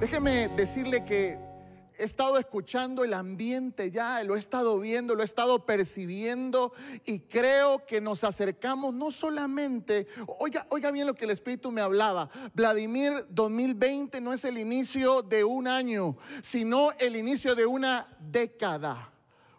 Déjeme decirle que he estado escuchando el ambiente ya, lo he estado viendo, lo he estado percibiendo y creo que nos acercamos no solamente, oiga, oiga bien lo que el Espíritu me hablaba, Vladimir 2020 no es el inicio de un año, sino el inicio de una década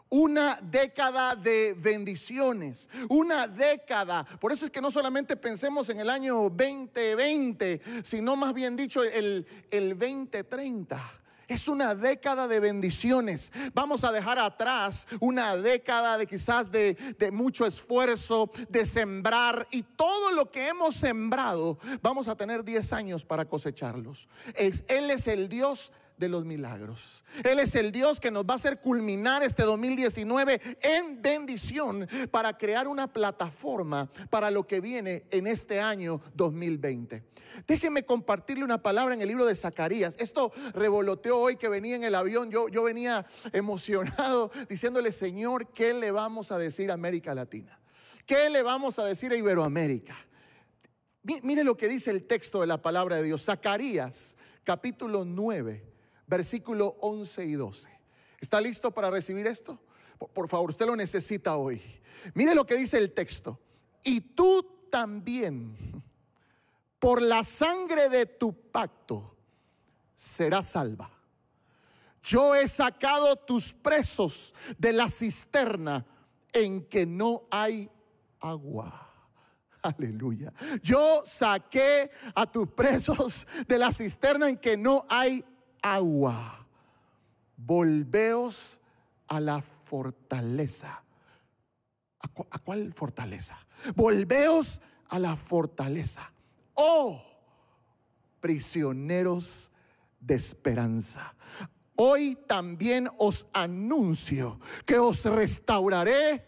una década de bendiciones, una década. Por eso es que no solamente pensemos en el año 2020, sino más bien dicho el, 2030. Es una década de bendiciones. Vamos a dejar atrás una década de quizás de, mucho esfuerzo, de sembrar y todo lo que hemos sembrado, vamos a tener 10 años para cosecharlos. él es el Dios de los milagros. Él es el Dios que nos va a hacer culminar este 2019 en bendición para crear una plataforma para lo que viene en este año 2020. Déjenme compartirle una palabra en el libro de Zacarías. Esto revoloteó hoy que venía en el avión. Yo, yo venía emocionado diciéndole, Señor, ¿qué le vamos a decir a América Latina? ¿Qué le vamos a decir a Iberoamérica? Mire lo que dice el texto de la palabra de Dios. Zacarías capítulo 9 versículo 11 y 12. ¿Está listo para recibir esto? Por, favor, usted lo necesita hoy. Mire lo que dice el texto. Y tú también, por la sangre de tu pacto, serás salva. Yo he sacado tus presos de la cisterna en que no hay agua. Aleluya. Yo saqué a tus presos de la cisterna en que no hay agua. Volveos a la fortaleza. ¿A, cuál fortaleza? Volveos a la fortaleza. Oh, prisioneros de esperanza. Hoy también os anuncio que os restauraré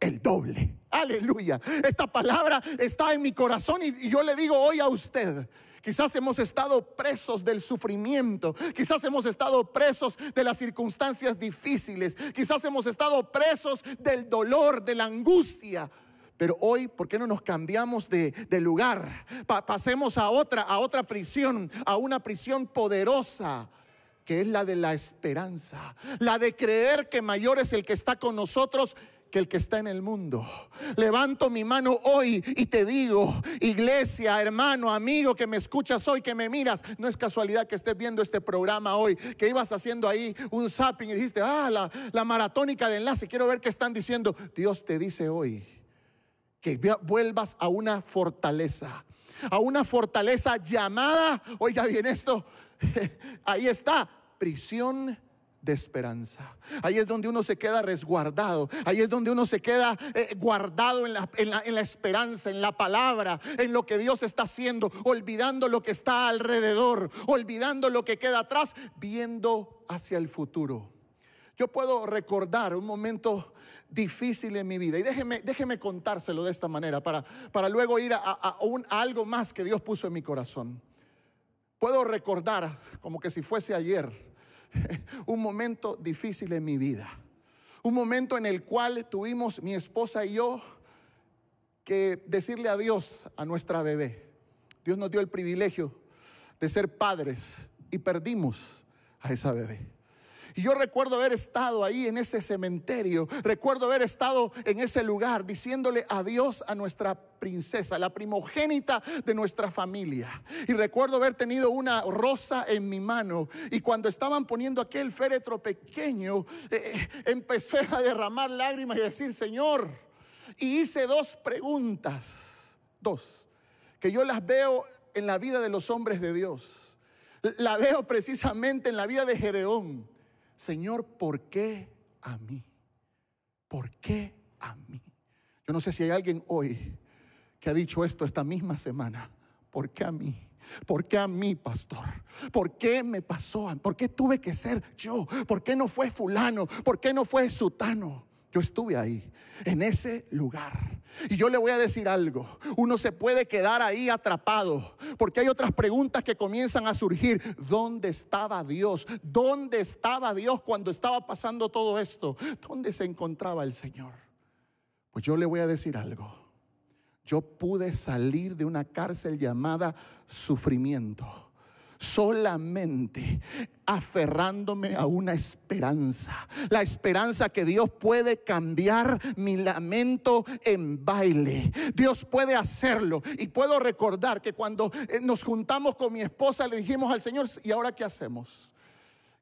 el doble. Aleluya. Esta palabra está en mi corazón y yo le digo hoy a usted, Quizás hemos estado presos del sufrimiento. Quizás hemos estado presos de las circunstancias difíciles. Quizás hemos estado presos del dolor, de la angustia. Pero hoy, ¿por qué no nos cambiamos de, lugar? pasemos a otra, a otra prisión, a una prisión poderosa que es la de la esperanza, la de creer que mayor es el que está con nosotros que el que está en el mundo. Levanto mi mano hoy y te digo, iglesia, hermano, amigo que me escuchas hoy, que me miras, no es casualidad que estés viendo este programa hoy, que ibas haciendo ahí un zapping y dijiste, ah, la, la maratónica de enlace, quiero ver qué están diciendo. Dios te dice hoy que vuelvas a una fortaleza, a una fortaleza llamada, oiga bien esto, ahí está, prisión de esperanza. Ahí es donde uno se queda resguardado. Ahí es donde uno se queda eh, guardado en la, en, la, esperanza, en la palabra, en lo que Dios está haciendo, olvidando lo que está alrededor, olvidando lo que queda atrás, viendo hacia el futuro. Yo puedo recordar un momento difícil en mi vida y déjeme, déjeme contárselo de esta manera para, para luego ir a, un, a algo más que Dios puso en mi corazón. Puedo recordar, como que si fuese ayer, un momento difícil en mi vida. Un momento en el cual tuvimos mi esposa y yo que decirle adiós a nuestra bebé. Dios nos dio el privilegio de ser padres y perdimos a esa bebé. Y yo recuerdo haber estado ahí en ese cementerio, recuerdo haber estado en ese lugar diciéndole adiós a nuestra princesa, la primogénita de nuestra familia. Y recuerdo haber tenido una rosa en mi mano y cuando estaban poniendo aquel féretro pequeño, eh, eh, empecé a derramar lágrimas y decir, Señor, y hice dos preguntas, dos, que yo las veo en la vida de los hombres de Dios. La veo precisamente en la vida de Gedeón. Señor, ¿por qué a mí? ¿Por qué a mí? Yo no sé si hay alguien hoy que ha dicho esto esta misma semana. ¿Por qué a mí? ¿Por qué a mí, pastor? ¿Por qué me pasó? ¿Por qué tuve que ser yo? ¿Por qué no fue fulano? ¿Por qué no fue sutano? Yo estuve ahí, en ese lugar. Y yo le voy a decir algo, uno se puede quedar ahí atrapado, porque hay otras preguntas que comienzan a surgir. ¿Dónde estaba Dios? ¿Dónde estaba Dios cuando estaba pasando todo esto? ¿Dónde se encontraba el Señor? Pues yo le voy a decir algo. Yo pude salir de una cárcel llamada sufrimiento solamente aferrándome a una esperanza, la esperanza que Dios puede cambiar mi lamento en baile. Dios puede hacerlo. Y puedo recordar que cuando eh, nos juntamos con mi esposa le dijimos al Señor, ¿y ahora qué hacemos?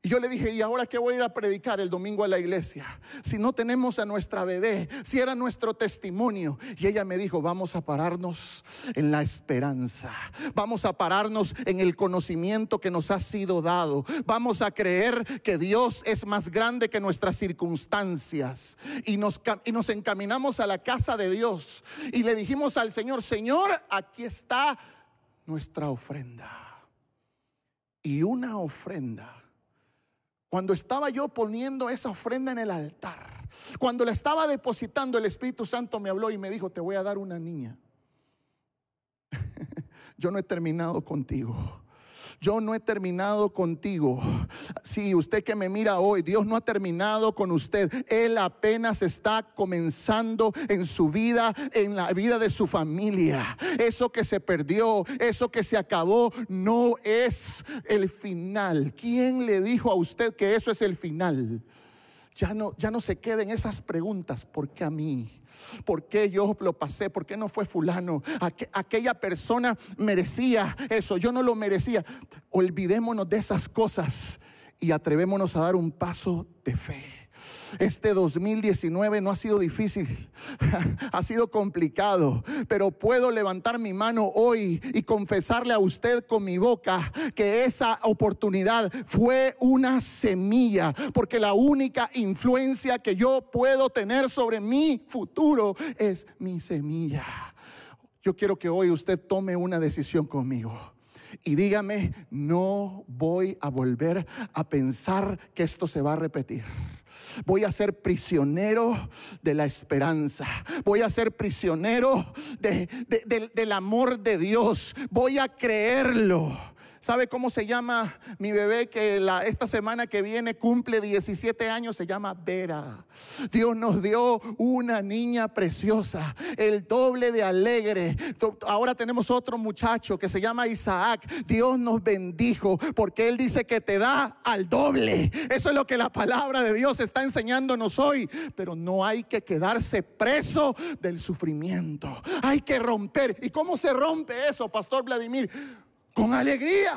Y yo le dije, ¿y ahora qué voy a ir a predicar el domingo a la iglesia? Si no tenemos a nuestra bebé, si era nuestro testimonio. Y ella me dijo, vamos a pararnos en la esperanza, vamos a pararnos en el conocimiento que nos ha sido dado, vamos a creer que Dios es más grande que nuestras circunstancias. Y nos, y nos encaminamos a la casa de Dios y le dijimos al Señor, Señor, aquí está nuestra ofrenda. Y una ofrenda cuando estaba yo poniendo esa ofrenda en el altar, cuando la estaba depositando, el Espíritu Santo me habló y me dijo, te voy a dar una niña. yo no he terminado contigo yo no he terminado contigo. Si usted que me mira hoy, Dios no ha terminado con usted. Él apenas está comenzando en su vida, en la vida de su familia. Eso que se perdió, eso que se acabó, no es el final. ¿Quién le dijo a usted que eso es el final? ya no, ya no se queden esas preguntas. ¿Por qué a mí? ¿Por qué yo lo pasé? ¿Por qué no fue fulano? aquella persona merecía eso, yo no lo merecía. Olvidémonos de esas cosas y atrevémonos a dar un paso de fe. Este 2019 no ha sido difícil, ha sido complicado, pero puedo levantar mi mano hoy y confesarle a usted con mi boca que esa oportunidad fue una semilla, porque la única influencia que yo puedo tener sobre mi futuro es mi semilla. Yo quiero que hoy usted tome una decisión conmigo y dígame, no voy a volver a pensar que esto se va a repetir. Voy a ser prisionero de la esperanza. Voy a ser prisionero del amor de Dios. Voy a creerlo ¿Sabe cómo se llama mi bebé que esta semana que viene cumple 17 años? Se llama Vera. Dios nos dio una niña preciosa, el doble de alegre. Ahora tenemos otro muchacho que se llama Isaac. Dios nos bendijo porque Él dice que te da al doble. Eso es lo que la palabra de Dios está enseñándonos hoy. Pero no hay que quedarse preso del sufrimiento. Hay que romper. ¿Y cómo se rompe eso, Pastor Vladimir? con alegría,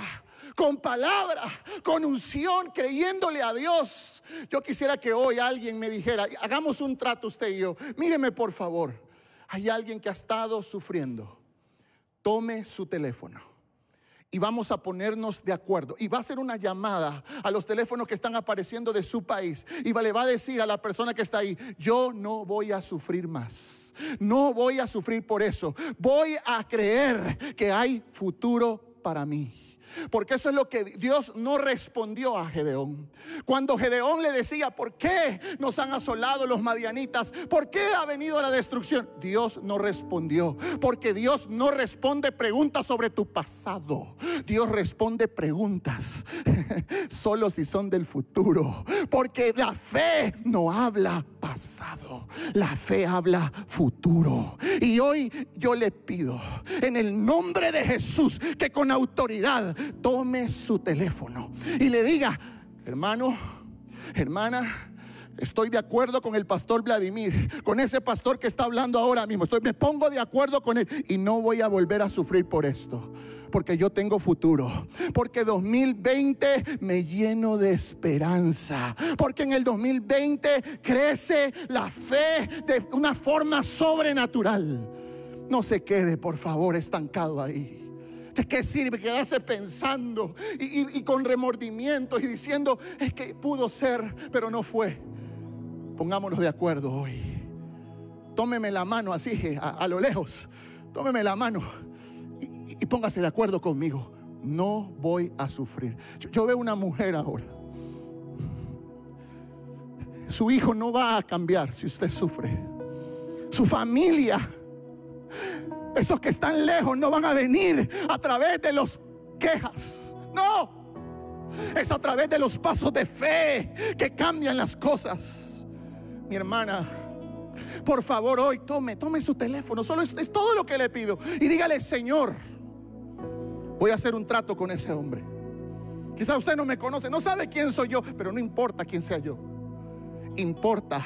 con palabra, con unción, creyéndole a Dios. Yo quisiera que hoy alguien me dijera, hagamos un trato usted y yo, míreme por favor, hay alguien que ha estado sufriendo, tome su teléfono y vamos a ponernos de acuerdo. Y va a ser una llamada a los teléfonos que están apareciendo de su país. Y le va a decir a la persona que está ahí, yo no voy a sufrir más. No voy a sufrir por eso. Voy a creer que hay futuro para mí. Porque eso es lo que Dios no respondió a Gedeón. Cuando Gedeón le decía, ¿por qué nos han asolado los madianitas? ¿Por qué ha venido la destrucción? Dios no respondió. Porque Dios no responde preguntas sobre tu pasado. Dios responde preguntas solo si son del futuro. Porque la fe no habla pasado, la fe habla futuro. Y hoy yo le pido en el nombre de Jesús que con autoridad tome su teléfono y le diga, hermano, hermana, Estoy de acuerdo con el pastor Vladimir, con ese pastor que está hablando ahora mismo. Estoy, me pongo de acuerdo con él y no voy a volver a sufrir por esto. Porque yo tengo futuro. Porque 2020 me lleno de esperanza. Porque en el 2020 crece la fe de una forma sobrenatural. No se quede, por favor, estancado ahí. ¿De qué sirve quedarse pensando y, con remordimiento y diciendo, es que pudo ser, pero no fue? Pongámonos de acuerdo hoy. Tómeme la mano así, eh, a, lo lejos. Tómeme la mano y, póngase de acuerdo conmigo. No voy a sufrir. Yo, veo una mujer ahora. Su hijo no va a cambiar si usted sufre. Su familia, esos que están lejos, no van a venir a través de las quejas. No. Es a través de los pasos de fe que cambian las cosas mi hermana, por favor hoy tome, tome su teléfono, solo es, todo lo que le pido. Y dígale, Señor, voy a hacer un trato con ese hombre. Quizá usted no me conoce, no sabe quién soy yo, pero no importa quién sea yo. Importa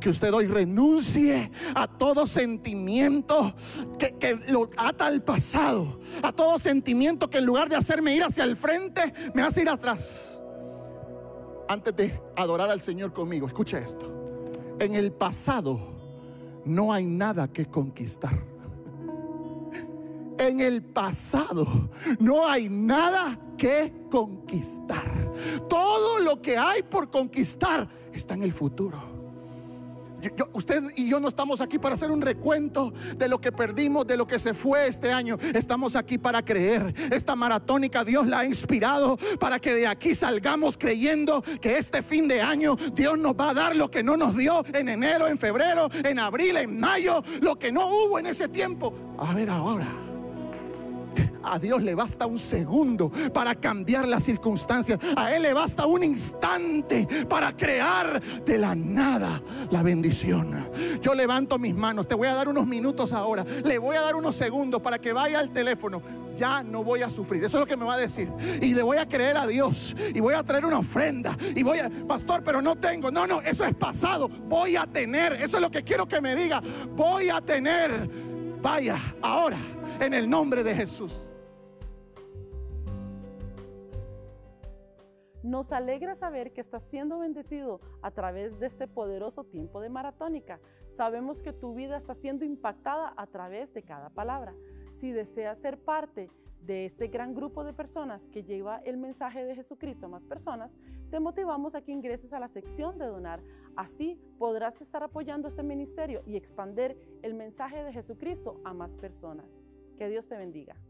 que usted hoy renuncie a todo sentimiento que, que, lo ata al pasado, a todo sentimiento que en lugar de hacerme ir hacia el frente, me hace ir atrás. Antes de adorar al Señor conmigo, Escuche esto. En el pasado no hay nada que conquistar. En el pasado no hay nada que conquistar. Todo lo que hay por conquistar está en el futuro usted y yo no estamos aquí para hacer un recuento de lo que perdimos, de lo que se fue este año. Estamos aquí para creer. Esta maratónica Dios la ha inspirado para que de aquí salgamos creyendo que este fin de año Dios nos va a dar lo que no nos dio en enero, en febrero, en abril, en mayo, lo que no hubo en ese tiempo. A ver ahora. A Dios le basta un segundo para cambiar las circunstancias. A Él le basta un instante para crear de la nada la bendición. Yo levanto mis manos. Te voy a dar unos minutos ahora. Le voy a dar unos segundos para que vaya al teléfono ya no voy a sufrir. Eso es lo que me va a decir. Y le voy a creer a Dios. Y voy a traer una ofrenda. Y voy a, pastor, pero no tengo. No, no, eso es pasado. Voy a tener. Eso es lo que quiero que me diga. Voy a tener. Vaya, ahora, en el nombre de Jesús. Nos alegra saber que estás siendo bendecido a través de este poderoso tiempo de maratónica. Sabemos que tu vida está siendo impactada a través de cada palabra. Si deseas ser parte de este gran grupo de personas que lleva el mensaje de Jesucristo a más personas, te motivamos a que ingreses a la sección de donar. Así podrás estar apoyando este ministerio y expander el mensaje de Jesucristo a más personas. Que Dios te bendiga.